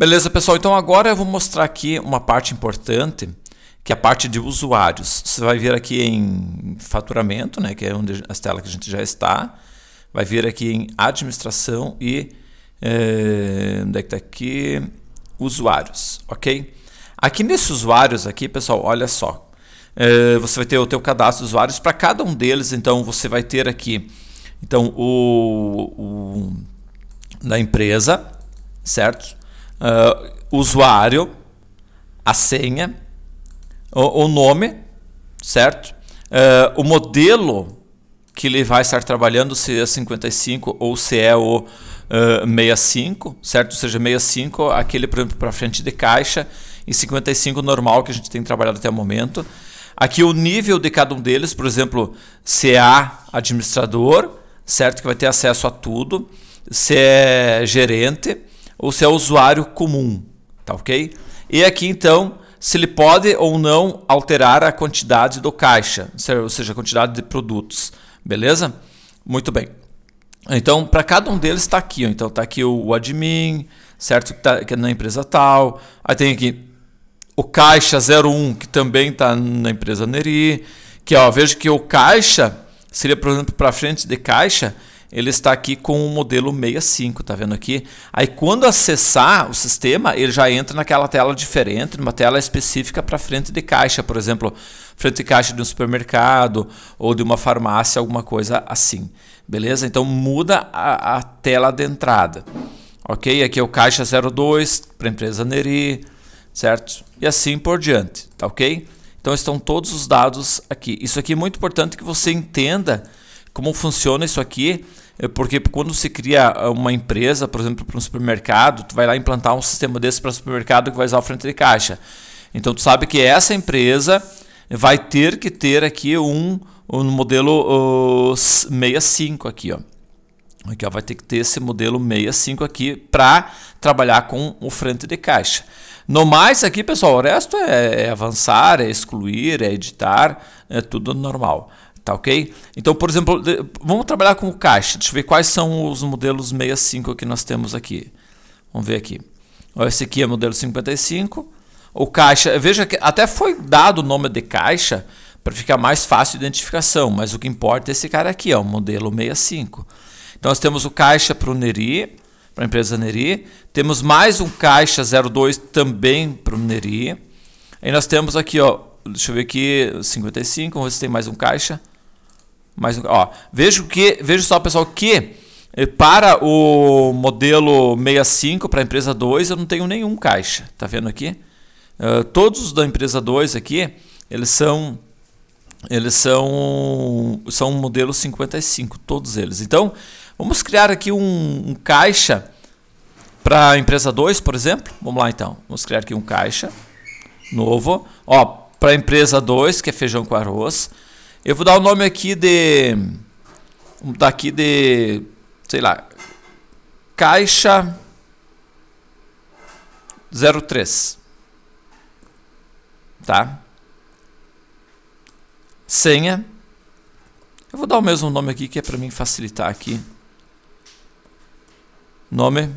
Beleza, pessoal. Então agora eu vou mostrar aqui uma parte importante, que é a parte de usuários. Você vai vir aqui em faturamento, né, que é onde as telas que a gente já está. Vai vir aqui em administração e é, onde é que está aqui? Usuários, ok? Aqui nesses usuários aqui, pessoal, olha só. É, você vai ter o teu cadastro de usuários para cada um deles. Então você vai ter aqui, então o, o da empresa, certo? uh, usuário, a senha, o, o nome, certo? Uh, o modelo que ele vai estar trabalhando, se é 55 ou se é o uh, ah, 65, certo? Ou seja, 65, aquele para frente de caixa, e 55 normal que a gente tem trabalhado até o momento. Aqui o nível de cada um deles, por exemplo, se é administrador, certo? Que vai ter acesso a tudo. Se é gerente, ou se é usuário comum, tá ok? E aqui então, se ele pode ou não alterar a quantidade do caixa, ou seja, a quantidade de produtos, beleza? Muito bem. Então, para cada um deles está aqui, ó. então está aqui o, o, admin, certo? Que, tá, que é na empresa tal. Aí tem aqui o caixa 01, que também está na empresa Neri, que ó, vejo que o caixa seria, por exemplo, para frente de caixa, ele está aqui com o modelo 65, tá vendo aqui? Aí quando acessar o sistema, ele já entra naquela tela diferente, numa tela específica para frente de caixa, por exemplo, frente de caixa de um supermercado ou de uma farmácia, alguma coisa assim. Beleza? Então muda a, a tela de entrada. Ok? Aqui é o caixa 02 para a empresa Neri, certo? E assim por diante, tá ok? Então estão todos os dados aqui. Isso aqui é muito importante que você entenda como funciona isso aqui é porque quando você cria uma empresa, por exemplo, para um supermercado, tu vai lá implantar um sistema desse para supermercado que vai usar o frente de caixa. Então tu sabe que essa empresa vai ter que ter aqui um, um modelo uh, 65 aqui, ó. Aqui, ó, vai ter que ter esse modelo 65 aqui para trabalhar com o frente de caixa. No mais aqui, pessoal, o resto é, é avançar, é excluir, é editar, é tudo normal tá ok? Então, por exemplo, vamos trabalhar com o caixa. Deixa eu ver quais são os modelos 65 que nós temos aqui. Vamos ver aqui. Esse aqui é modelo 55. O caixa, veja que até foi dado o nome de caixa para ficar mais fácil de identificação, mas o que importa é esse cara aqui, ó, o modelo 65. Então nós temos o caixa para o Neri, para a empresa Neri. Temos mais um caixa 02 também para o Neri. Aí nós temos aqui, ó, deixa eu ver aqui, 55, vamos ver se tem mais um caixa. Mas, ó, vejo que, veja só, pessoal, que eh, para o modelo 65, para a empresa 2, eu não tenho nenhum caixa. Tá vendo aqui? Uh, todos os da empresa 2 aqui, eles são eles são são modelo 55, todos eles. Então, vamos criar aqui um, um caixa para a empresa 2, por exemplo. Vamos lá então. Vamos criar aqui um caixa novo, ó, para a empresa 2, que é feijão com arroz. Eu vou dar o nome aqui de. Daqui de. Sei lá. Caixa 03. Tá? Senha. Eu vou dar o mesmo nome aqui que é para mim facilitar aqui. Nome.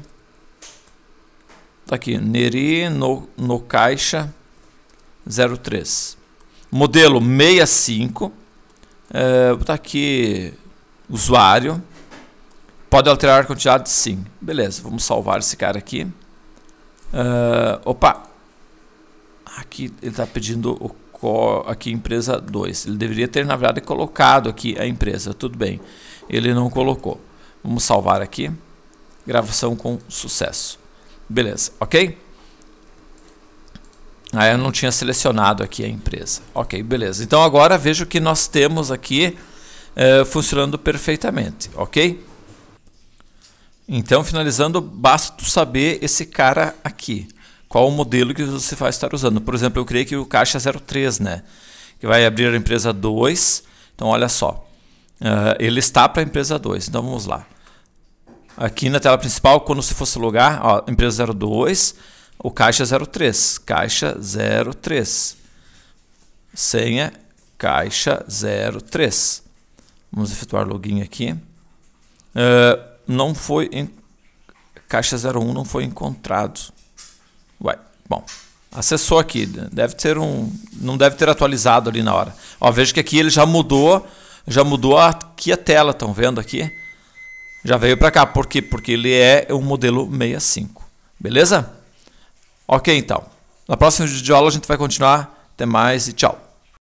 Tá aqui. Neri no, no caixa 03. Modelo 65 Uh, botar aqui usuário. Pode alterar a quantidade? Sim. Beleza, vamos salvar esse cara aqui. Uh, opa! Aqui ele está pedindo o aqui empresa 2. Ele deveria ter, na verdade, colocado aqui a empresa. Tudo bem. Ele não colocou. Vamos salvar aqui. Gravação com sucesso. Beleza, ok? Aí ah, eu não tinha selecionado aqui a empresa. Ok, beleza. Então agora vejo que nós temos aqui uh, funcionando perfeitamente, ok? Então, finalizando, basta tu saber esse cara aqui. Qual o modelo que você vai estar usando. Por exemplo, eu criei que o caixa 03, né? Que vai abrir a empresa 2. Então, olha só. Uh, ele está para a empresa 2. Então, vamos lá. Aqui na tela principal, quando se fosse logar, ó, empresa 02 o caixa 03, caixa 03. Senha caixa 03. Vamos efetuar login aqui. Uh, não foi em caixa 01 não foi encontrado. Ué, bom, acessou aqui, deve ter um, não deve ter atualizado ali na hora. Ó, veja que aqui ele já mudou, já mudou aqui a tela, estão vendo aqui? Já veio para cá, por quê? Porque ele é o modelo 65. Beleza? Ok, então. Na próxima videoaula a gente vai continuar. Até mais e tchau.